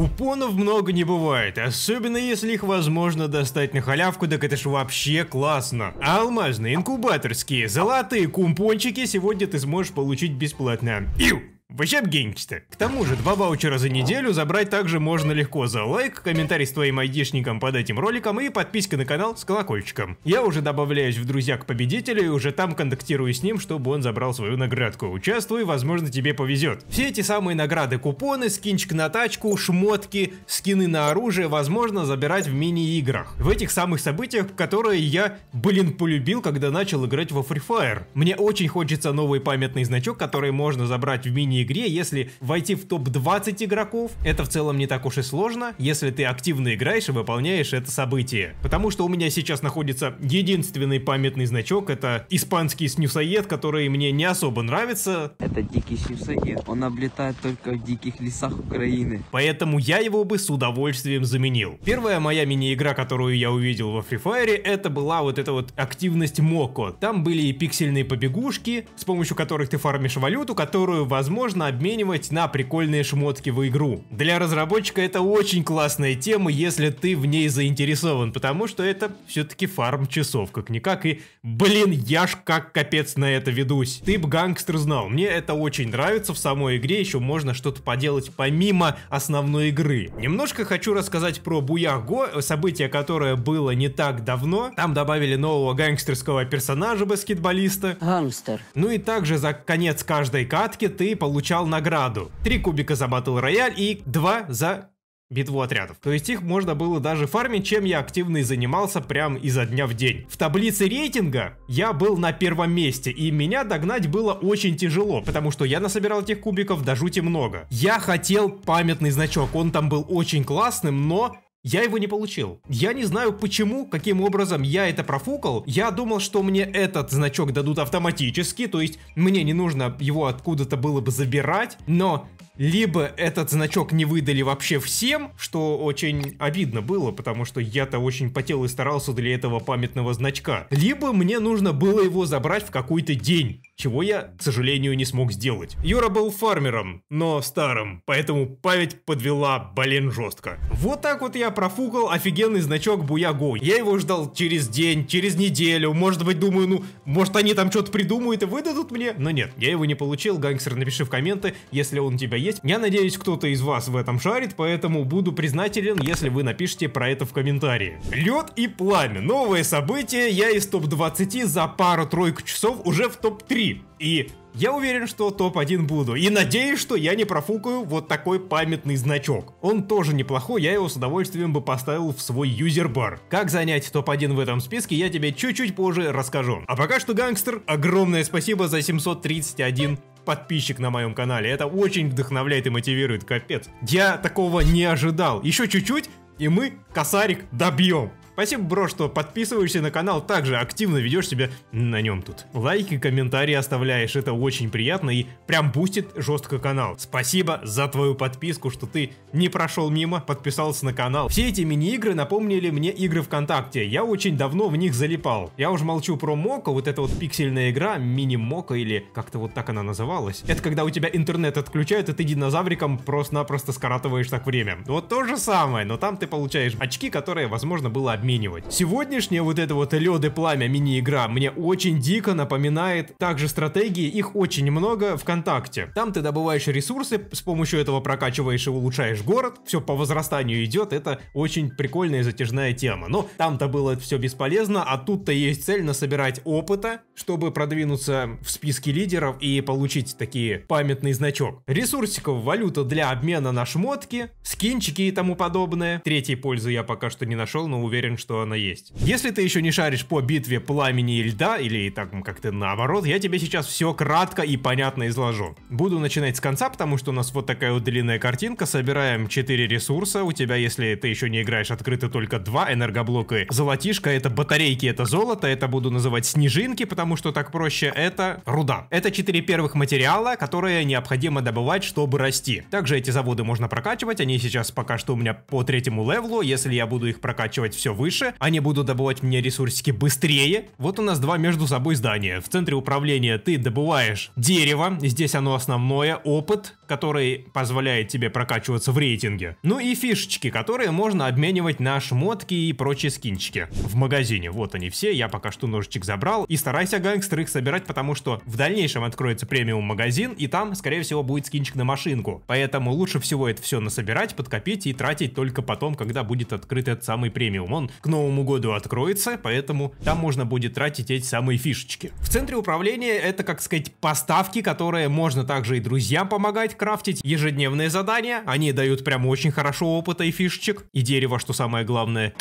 Купонов много не бывает, особенно если их возможно достать на халявку, так это ж вообще классно. А алмазные, инкубаторские, золотые кумпончики сегодня ты сможешь получить бесплатно. Иу! Вообще генчте. К тому же, два ваучера за неделю забрать также можно легко за лайк, комментарий с твоим айдишником под этим роликом и подписка на канал с колокольчиком. Я уже добавляюсь в друзья к победителю и уже там контактирую с ним, чтобы он забрал свою наградку. Участвуй, возможно тебе повезет. Все эти самые награды, купоны, скинчик на тачку, шмотки, скины на оружие, возможно забирать в мини-играх. В этих самых событиях, которые я, блин, полюбил, когда начал играть во Free Fire. Мне очень хочется новый памятный значок, который можно забрать в мини древней игре, если войти в топ-20 игроков, это в целом не так уж и сложно, если ты активно играешь и выполняешь это событие. Потому что у меня сейчас находится единственный памятный значок, это испанский снюсоед, который мне не особо нравится. Это дикий снюсоед, он облетает только в диких лесах Украины. Поэтому я его бы с удовольствием заменил. Первая моя мини-игра, которую я увидел во Free Fire, это была вот эта вот активность Моко. Там были и пиксельные побегушки, с помощью которых ты фармишь валюту, которую, возможно, можно обменивать на прикольные шмотки в игру. Для разработчика это очень классная тема, если ты в ней заинтересован, потому что это все-таки фарм часов, как-никак, и, блин, я ж как капец на это ведусь. Ты б гангстер знал, мне это очень нравится в самой игре, еще можно что-то поделать помимо основной игры. Немножко хочу рассказать про Буяго, событие, которое было не так давно. Там добавили нового гангстерского персонажа, баскетболиста. Гангстер. Ну и также за конец каждой катки ты получаешь получал награду. три кубика за батл рояль и два за битву отрядов. То есть их можно было даже фармить, чем я активно и занимался прям изо дня в день. В таблице рейтинга я был на первом месте, и меня догнать было очень тяжело, потому что я насобирал этих кубиков до жути много. Я хотел памятный значок, он там был очень классным, но я его не получил. Я не знаю почему, каким образом я это профукал. Я думал, что мне этот значок дадут автоматически, то есть мне не нужно его откуда-то было бы забирать, но либо этот значок не выдали вообще всем, что очень обидно было, потому что я-то очень потел и старался для этого памятного значка, либо мне нужно было его забрать в какой-то день чего я, к сожалению, не смог сделать. Юра был фармером, но старым, поэтому память подвела, блин, жестко. Вот так вот я профукал офигенный значок Буяго. Я его ждал через день, через неделю, может быть, думаю, ну, может они там что-то придумают и выдадут мне, но нет, я его не получил, гангстер, напиши в комменты, если он у тебя есть. Я надеюсь, кто-то из вас в этом шарит, поэтому буду признателен, если вы напишите про это в комментарии. Лед и пламя, новое событие, я из топ-20 за пару-тройку часов уже в топ-3. И я уверен, что топ-1 буду. И надеюсь, что я не профукаю вот такой памятный значок. Он тоже неплохой, я его с удовольствием бы поставил в свой юзербар. Как занять топ-1 в этом списке, я тебе чуть-чуть позже расскажу. А пока что, гангстер, огромное спасибо за 731 подписчик на моем канале. Это очень вдохновляет и мотивирует, капец. Я такого не ожидал. Еще чуть-чуть, и мы косарик добьем. Спасибо, бро, что подписываешься на канал, также активно ведешь себя на нем тут. Лайки, комментарии оставляешь, это очень приятно и прям бустит жестко канал. Спасибо за твою подписку, что ты не прошел мимо, подписался на канал. Все эти мини-игры напомнили мне игры ВКонтакте, я очень давно в них залипал. Я уже молчу про Мока, вот эта вот пиксельная игра, мини-Мока или как-то вот так она называлась. Это когда у тебя интернет отключают, и ты динозавриком просто-напросто скоротываешь так время. Вот то же самое, но там ты получаешь очки, которые, возможно, было обменено обменивать. Сегодняшняя вот эта вот лед и пламя мини-игра мне очень дико напоминает также стратегии, их очень много ВКонтакте. Там ты добываешь ресурсы, с помощью этого прокачиваешь и улучшаешь город, все по возрастанию идет, это очень прикольная и затяжная тема. Но там-то было все бесполезно, а тут-то есть цель насобирать опыта, чтобы продвинуться в списке лидеров и получить такие памятный значок. Ресурсиков, валюта для обмена на шмотки, скинчики и тому подобное. Третьей пользы я пока что не нашел, но уверен, что она есть. Если ты еще не шаришь по битве пламени и льда, или так как-то наоборот, я тебе сейчас все кратко и понятно изложу. Буду начинать с конца, потому что у нас вот такая вот длинная картинка, собираем 4 ресурса, у тебя, если ты еще не играешь открыто, только 2 энергоблока. Золотишко, это батарейки, это золото, это буду называть снежинки, потому что так проще, это руда. Это 4 первых материала, которые необходимо добывать, чтобы расти. Также эти заводы можно прокачивать, они сейчас пока что у меня по третьему левлу, если я буду их прокачивать все выше, они будут добывать мне ресурсики быстрее. Вот у нас два между собой здания. В центре управления ты добываешь дерево, здесь оно основное, опыт, который позволяет тебе прокачиваться в рейтинге. Ну и фишечки, которые можно обменивать на шмотки и прочие скинчики. В магазине, вот они все, я пока что ножичек забрал. И старайся, гангстер, их собирать, потому что в дальнейшем откроется премиум магазин, и там, скорее всего, будет скинчик на машинку. Поэтому лучше всего это все насобирать, подкопить и тратить только потом, когда будет открыт этот самый премиум. Он к Новому году откроется, поэтому там можно будет тратить эти самые фишечки. В центре управления это, как сказать, поставки, которые можно также и друзьям помогать крафтить, ежедневные задания, они дают прям очень хорошо опыта и фишечек, и дерево, что самое главное.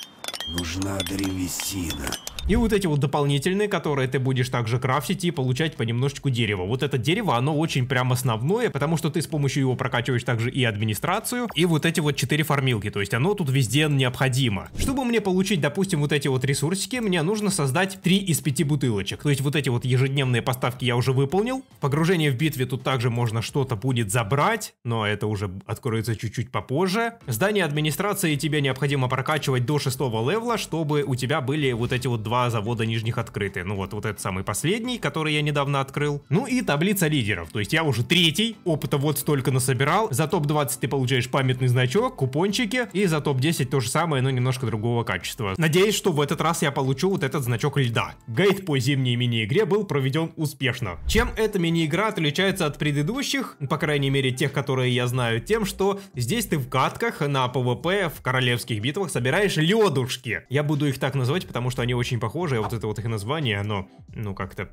Нужна древесина. И вот эти вот дополнительные, которые ты будешь также крафтить и получать понемножечку дерева. Вот это дерево, оно очень прям основное, потому что ты с помощью его прокачиваешь также и администрацию, и вот эти вот четыре формилки. То есть оно тут везде необходимо. Чтобы мне получить, допустим, вот эти вот ресурсики, мне нужно создать 3 из 5 бутылочек. То есть вот эти вот ежедневные поставки я уже выполнил. Погружение в битве тут также можно что-то будет забрать, но это уже откроется чуть-чуть попозже. Здание администрации тебе необходимо прокачивать до 6 левла, чтобы у тебя были вот эти вот два два завода нижних открыты. Ну вот, вот этот самый последний, который я недавно открыл. Ну и таблица лидеров. То есть я уже третий, опыта вот столько насобирал. За топ-20 ты получаешь памятный значок, купончики, и за топ-10 то же самое, но немножко другого качества. Надеюсь, что в этот раз я получу вот этот значок льда. Гайд по зимней мини-игре был проведен успешно. Чем эта мини-игра отличается от предыдущих, по крайней мере тех, которые я знаю, тем, что здесь ты в катках на ПВП в королевских битвах собираешь ледушки. Я буду их так называть, потому что они очень похожи Похожее, вот это вот их название, оно, ну, как-то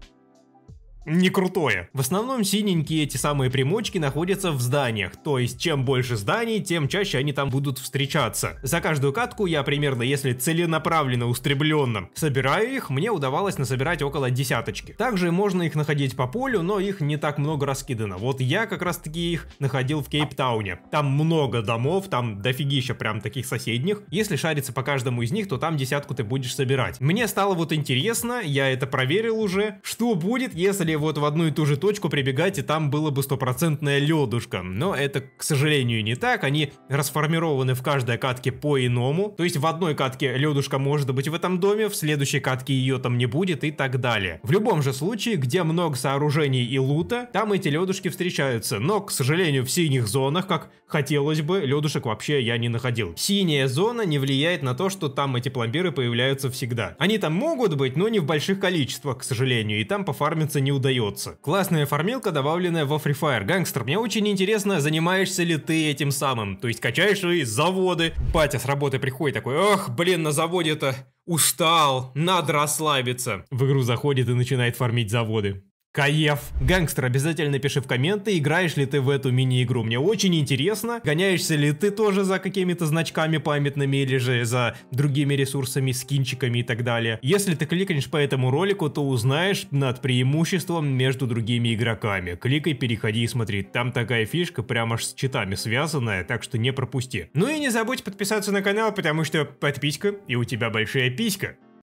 не крутое. В основном синенькие эти самые примочки находятся в зданиях, то есть чем больше зданий, тем чаще они там будут встречаться. За каждую катку я примерно, если целенаправленно устребленно собираю их, мне удавалось насобирать около десяточки. Также можно их находить по полю, но их не так много раскидано. Вот я как раз таки их находил в Кейптауне. Там много домов, там дофигища прям таких соседних. Если шариться по каждому из них, то там десятку ты будешь собирать. Мне стало вот интересно, я это проверил уже, что будет, если вот в одну и ту же точку прибегать, и там было бы стопроцентная ледушка. Но это, к сожалению, не так. Они расформированы в каждой катке по-иному. То есть в одной катке ледушка может быть в этом доме, в следующей катке ее там не будет и так далее. В любом же случае, где много сооружений и лута, там эти ледушки встречаются. Но, к сожалению, в синих зонах, как хотелось бы, ледушек вообще я не находил. Синяя зона не влияет на то, что там эти пломбиры появляются всегда. Они там могут быть, но не в больших количествах, к сожалению, и там пофармиться не удается удается. Классная формилка, добавленная во Free Fire. Гангстер, мне очень интересно, занимаешься ли ты этим самым. То есть качаешь ли заводы. Батя с работы приходит такой, ох, блин, на заводе-то устал, надо расслабиться. В игру заходит и начинает фармить заводы. Каев. Гангстер, обязательно пиши в комменты, играешь ли ты в эту мини-игру. Мне очень интересно, гоняешься ли ты тоже за какими-то значками памятными или же за другими ресурсами, скинчиками и так далее. Если ты кликнешь по этому ролику, то узнаешь над преимуществом между другими игроками. Кликай, переходи и смотри. Там такая фишка прямо аж с читами связанная, так что не пропусти. Ну и не забудь подписаться на канал, потому что подписка и у тебя большая писька.